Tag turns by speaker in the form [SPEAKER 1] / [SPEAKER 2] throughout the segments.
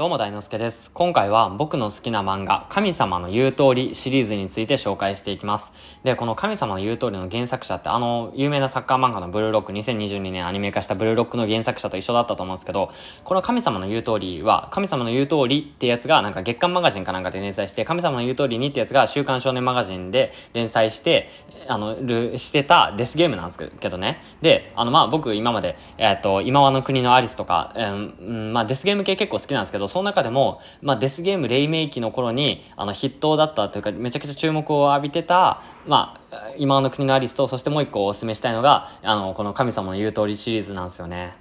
[SPEAKER 1] どうも大之助です。今回は僕の好きな漫画、神様の言う通りシリーズについて紹介していきます。で、この神様の言う通りの原作者ってあの、有名なサッカー漫画のブルーロック、2022年アニメ化したブルーロックの原作者と一緒だったと思うんですけど、この神様の言う通りは、神様の言う通りってやつがなんか月刊マガジンかなんかで連載して、神様の言う通りにってやつが週刊少年マガジンで連載して、あの、る、してたデスゲームなんですけどね。で、あのまあ僕今まで、えっ、と、今和の国のアリスとか、えー、まあデスゲーム系結構好きなんですけど、その中でも、まあ、デスゲーム黎明期の頃に、あの、筆頭だったというか、めちゃくちゃ注目を浴びてた、まあ、今の国のアリスと、そしてもう一個お勧めしたいのが、あの、この神様の言う通りシリーズなんですよね。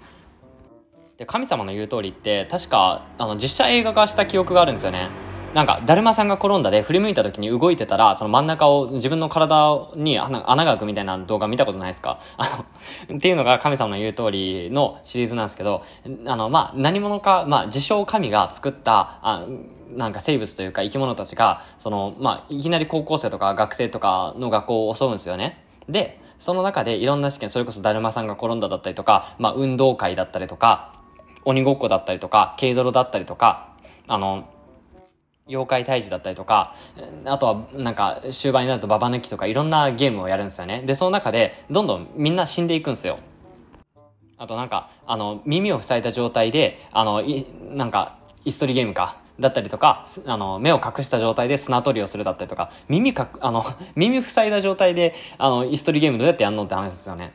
[SPEAKER 1] で、神様の言う通りって、確か、あの、実写映画化した記憶があるんですよね。なんか、だるまさんが転んだで振り向いた時に動いてたら、その真ん中を自分の体に穴が開くみたいな動画見たことないですか あのっていうのが神様の言う通りのシリーズなんですけど、あの、まあ、何者か、まあ、自称神が作った、あなんか生物というか生き物たちが、その、まあ、いきなり高校生とか学生とかの学校を襲うんですよね。で、その中でいろんな試験、それこそだるまさんが転んだだったりとか、まあ、運動会だったりとか、鬼ごっこだったりとか、軽泥だったりとか、あの、妖怪退治だったりとか、あとはなんか終盤になるとババ抜きとかいろんなゲームをやるんですよね。で、その中でどんどんみんな死んでいくんですよ。あとなんか、あの、耳を塞いだ状態で、あの、い、なんか、イストリーゲームか。だったりとか、あの、目を隠した状態で砂取りをするだったりとか、耳かく、あの、耳塞いだ状態で、あの、イストリーゲームどうやってやんのって話ですよね。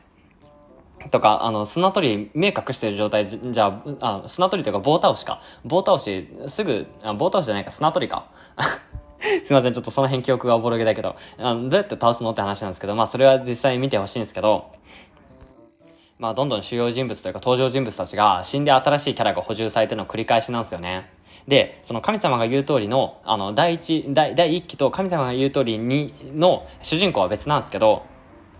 [SPEAKER 1] とか、あの、砂取り、目隠してる状態じゃあ、あ、砂取りというか棒倒しか。棒倒し、すぐ、あ棒倒しじゃないか、砂取りか。すいません、ちょっとその辺記憶がおぼろげだけど、あのどうやって倒すのって話なんですけど、まあそれは実際見てほしいんですけど、まあどんどん主要人物というか登場人物たちが死んで新しいキャラが補充されての繰り返しなんですよね。で、その神様が言う通りの、あの、第一、第、第一期と神様が言う通りにの主人公は別なんですけど、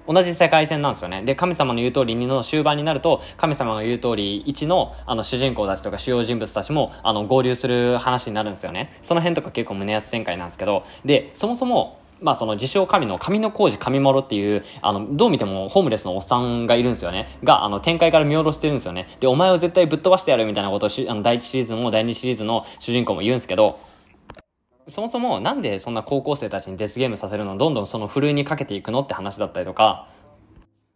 [SPEAKER 1] 同じ世界線なんですよね。で、神様の言う通り2の終盤になると、神様の言う通り1の、あの、主人公たちとか主要人物たちも、あの、合流する話になるんですよね。その辺とか結構胸安展開なんですけど、で、そもそも、まあその自称神の神の工事神諸っていう、あの、どう見てもホームレスのおっさんがいるんですよね。が、あの、展開から見下ろしてるんですよね。で、お前を絶対ぶっ飛ばしてやるみたいなことをし、あの、第1シリーズも第2シリーズの主人公も言うんですけど、そもそもなんでそんな高校生たちにデスゲームさせるのどんどんそのふるいにかけていくのって話だったりとか、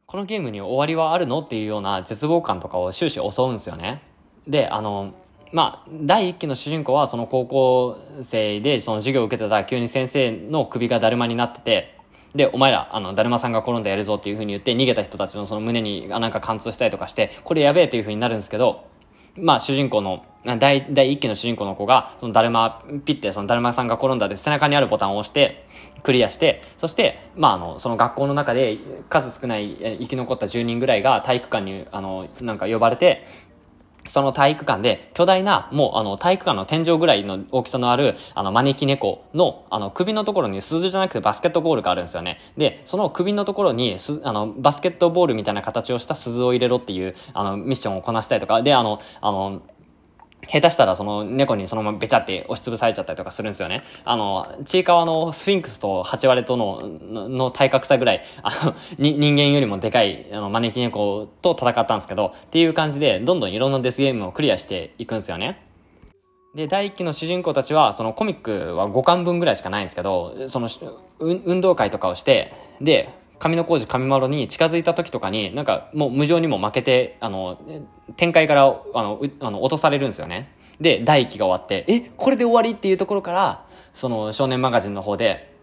[SPEAKER 1] このゲームに終わりはあるのっていうような絶望感とかを終始襲うんですよね。で、あの、まあ、第1期の主人公はその高校生でその授業を受けてた急に先生の首がだるまになってて、で、お前ら、あの、だるまさんが転んでやるぞっていう風に言って逃げた人たちのその胸になんか貫通したりとかして、これやべえという風になるんですけど、まあ主人公の、第第期の主人公の子が、そのだるま、ピッて、そのだるまさんが転んだで背中にあるボタンを押して、クリアして、そして、まああの、その学校の中で数少ない生き残った10人ぐらいが体育館に、あの、なんか呼ばれて、その体育館で巨大な、もうあの体育館の天井ぐらいの大きさのある、あの招き猫の、あの首のところに鈴じゃなくてバスケットボールがあるんですよね。で、その首のところにす、あの、バスケットボールみたいな形をした鈴を入れろっていう、あの、ミッションをこなしたりとか、で、あの、あの、下手したらその猫にそのままべちゃって押しつぶされちゃったりとかするんですよね。あの、ちいかわのスフィンクスとハチワレとの、の体格差ぐらい、あの、人間よりもでかい、あの、招き猫と戦ったんですけど、っていう感じで、どんどんいろんなデスゲームをクリアしていくんですよね。で、第1期の主人公たちは、そのコミックは5巻分ぐらいしかないんですけど、その、運動会とかをして、で、上の工事神丸に近づいた時とかに、なんかもう無情にも負けて、あの、展開からあのあの落とされるんですよね。で、第一期が終わって、え、これで終わりっていうところから、その少年マガジンの方で、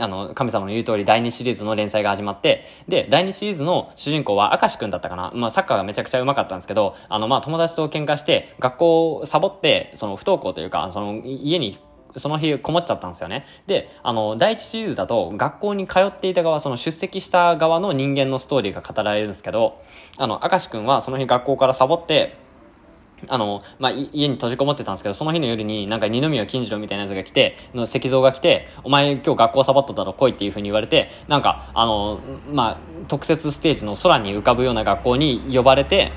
[SPEAKER 1] あの、神様の言う通り第2シリーズの連載が始まって、で、第2シリーズの主人公は明石くんだったかな。まあ、サッカーがめちゃくちゃうまかったんですけど、あの、まあ、友達と喧嘩して、学校をサボって、その、不登校というか、その、家にその日こもっちゃったんですよね。で、あの、第一シリーズだと、学校に通っていた側、その出席した側の人間のストーリーが語られるんですけど、あの、明石くんはその日学校からサボって、あの、まあ、家に閉じこもってたんですけど、その日の夜になんか二宮金次郎みたいなやつが来て、の石像が来て、お前今日学校サボっただろ来いっていう風に言われて、なんか、あの、まあ、特設ステージの空に浮かぶような学校に呼ばれて、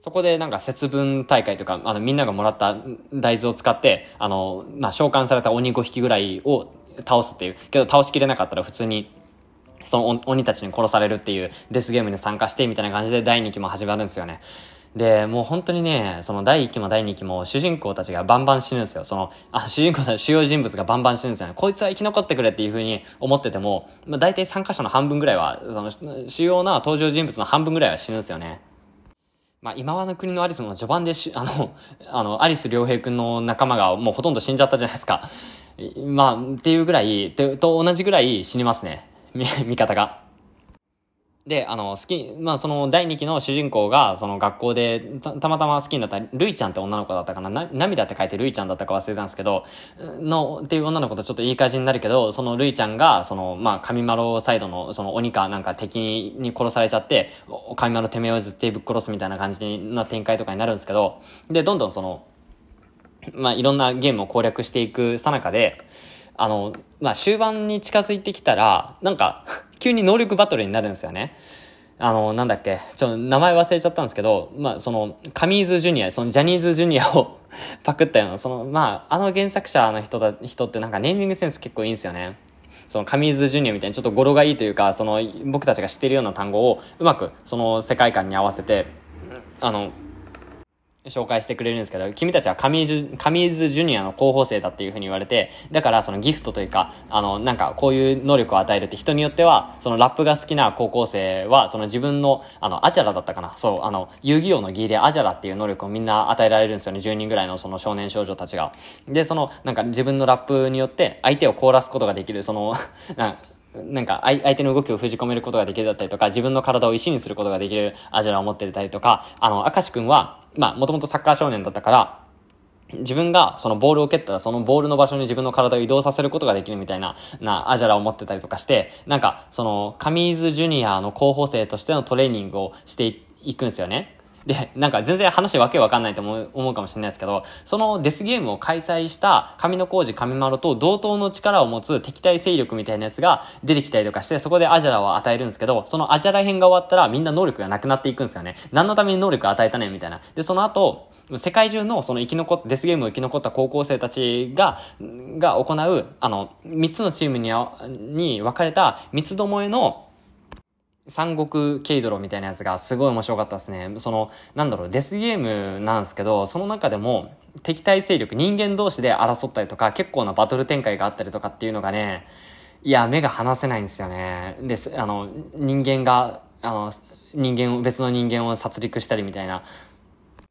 [SPEAKER 1] そこでなんか節分大会とか、あのみんながもらった大豆を使って、あの、まあ、召喚された鬼5匹ぐらいを倒すっていう、けど倒しきれなかったら普通にその鬼たちに殺されるっていうデスゲームに参加してみたいな感じで第2期も始まるんですよね。で、もう本当にね、その第1期も第2期も主人公たちがバンバン死ぬんですよ。その、あ、主人公たち、主要人物がバンバン死ぬんですよね。こいつは生き残ってくれっていう風に思ってても、まあ、大体参加者の半分ぐらいは、その、主要な登場人物の半分ぐらいは死ぬんですよね。まあ、今和の国のアリスも序盤でし、あの、あの、アリス良平君の仲間がもうほとんど死んじゃったじゃないですか。まあ、っていうぐらい、と同じぐらい死にますね。味方が。で、あの、好き、まあ、その第2期の主人公が、その学校でた、たまたま好きになった、るいちゃんって女の子だったかな、な涙って書いてるいちゃんだったか忘れたんですけど、の、っていう女の子とちょっといい感じになるけど、そのるいちゃんが、その、まあ、神丸サイドの、その鬼かなんか敵に殺されちゃって、神丸てめえを絶対ぶっ殺すみたいな感じな展開とかになるんですけど、で、どんどんその、まあ、いろんなゲームを攻略していくさなかで、あの、まあ、終盤に近づいてきたら、なんか 急に能力バトルになるんですよね。あの、なんだっけ、ちょ、っと名前忘れちゃったんですけど、まあ、その、カミーズジュニア、そのジャニーズジュニアを パクったような、その、まあ、あの原作者の人だ、人ってなんかネーミングセンス結構いいんですよね。そのカミーズジュニアみたいにちょっと語呂がいいというか、その、僕たちが知ってるような単語を、うまく、その世界観に合わせて、あの、紹介してくれるんですけど、君たちはカミーズ、カミーズジュニアの候補生だっていうふうに言われて、だからそのギフトというか、あの、なんかこういう能力を与えるって人によっては、そのラップが好きな高校生は、その自分の、あの、アジャラだったかな、そう、あの、遊戯王の儀でアジャラっていう能力をみんな与えられるんですよね、10人ぐらいのその少年少女たちが。で、その、なんか自分のラップによって相手を凍らすことができる、その、なんかなんか相手の動きを封じ込めることができるだったりとか、自分の体を石にすることができるアジュラを持ってたりとか、あの、明石くんは、まあ、もともとサッカー少年だったから、自分がそのボールを蹴ったらそのボールの場所に自分の体を移動させることができるみたいな、な、アジャラを持ってたりとかして、なんか、その、カミーズジュニアの候補生としてのトレーニングをしていくんですよね。で、なんか全然話わけわかんないと思う思うかもしれないですけど、そのデスゲームを開催した上野工事上丸と同等の力を持つ敵対勢力みたいなやつが出てきたりとかして、そこでアジャラを与えるんですけど、そのアジャラ編が終わったらみんな能力がなくなっていくんですよね。何のために能力を与えたねみたいな。で、その後、世界中のその生き残っデスゲームを生き残った高校生たちが、が行う、あの、3つのチームに、に分かれた三つどもえの三国ケイドロみたいなやつがすごい面白かったですね。その、なんだろう、デスゲームなんですけど、その中でも敵対勢力、人間同士で争ったりとか、結構なバトル展開があったりとかっていうのがね、いや、目が離せないんですよね。です、あの、人間が、あの、人間を、別の人間を殺戮したりみたいな、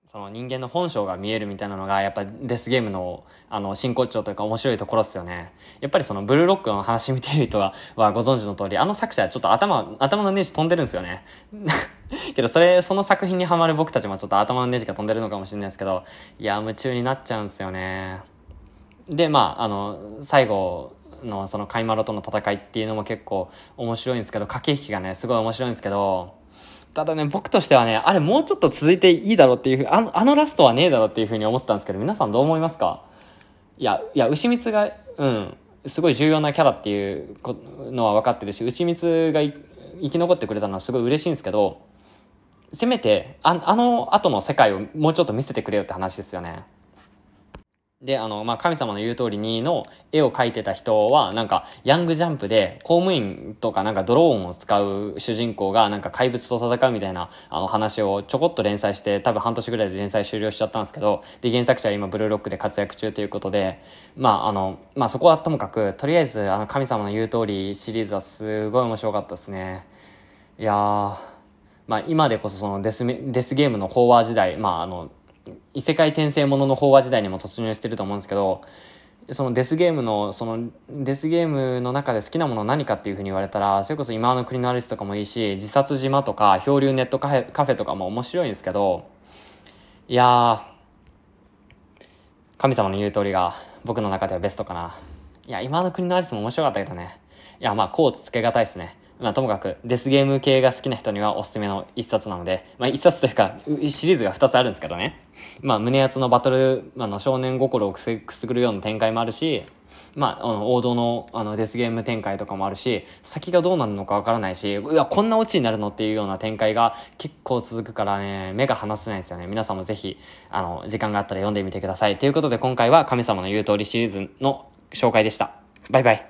[SPEAKER 1] その人間の本性が見えるみたいなのが、やっぱデスゲームの、あの、真骨頂というか面白いところっすよね。やっぱりそのブルーロックの話見てる人は、はご存知の通り、あの作者はちょっと頭、頭のネジ飛んでるんですよね。けどそれ、その作品にはまる僕たちもちょっと頭のネジが飛んでるのかもしれないですけど、いや、夢中になっちゃうんですよね。で、まあ、あの、最後、のそのカイマロとの戦いっていうのも結構面白いんですけど駆け引きがねすごい面白いんですけどただね、僕としてはね、あれもうちょっと続いていいだろうっていうあの、あのラストはねえだろうっていうふうに思ったんですけど、皆さんどう思いますかいや、いや、牛光が、うん、すごい重要なキャラっていうのは分かってるし、牛光が生き残ってくれたのはすごい嬉しいんですけど、せめて、ああの後の世界をもうちょっと見せてくれよって話ですよね。で、あの、まあ、神様の言う通りにの絵を描いてた人は、なんか、ヤングジャンプで、公務員とかなんかドローンを使う主人公が、なんか怪物と戦うみたいな、あの話をちょこっと連載して、多分半年ぐらいで連載終了しちゃったんですけど、で、原作者は今ブルーロックで活躍中ということで、まあ、あの、まあ、そこはともかく、とりあえず、あの、神様の言う通りシリーズはすごい面白かったですね。いやー、まあ、今でこそそのデスデスゲームの飽和時代、まあ、あの、異世界転生ものの飽和時代にも突入してると思うんですけど、そのデスゲームの、そのデスゲームの中で好きなもの何かっていうふうに言われたら、それこそ今の国のアリスとかもいいし、自殺島とか漂流ネットカフェカフェとかも面白いんですけど、いや神様の言う通りが僕の中ではベストかな。いや、今の国のアリスも面白かったけどね。いや、まあ、こうつけがたいですね。まあ、ともかく、デスゲーム系が好きな人にはおすすめの一冊なので、まあ、一冊というか、シリーズが二つあるんですけどね。まあ、胸熱のバトル、あの、少年心をくすぐるような展開もあるし、まあ、あの、王道の、あの、デスゲーム展開とかもあるし、先がどうなるのかわからないし、うわ、こんなオチになるのっていうような展開が結構続くからね、目が離せないですよね。皆さんもぜひ、あの、時間があったら読んでみてください。ということで、今回は神様の言う通りシリーズの紹介でした。バイバイ。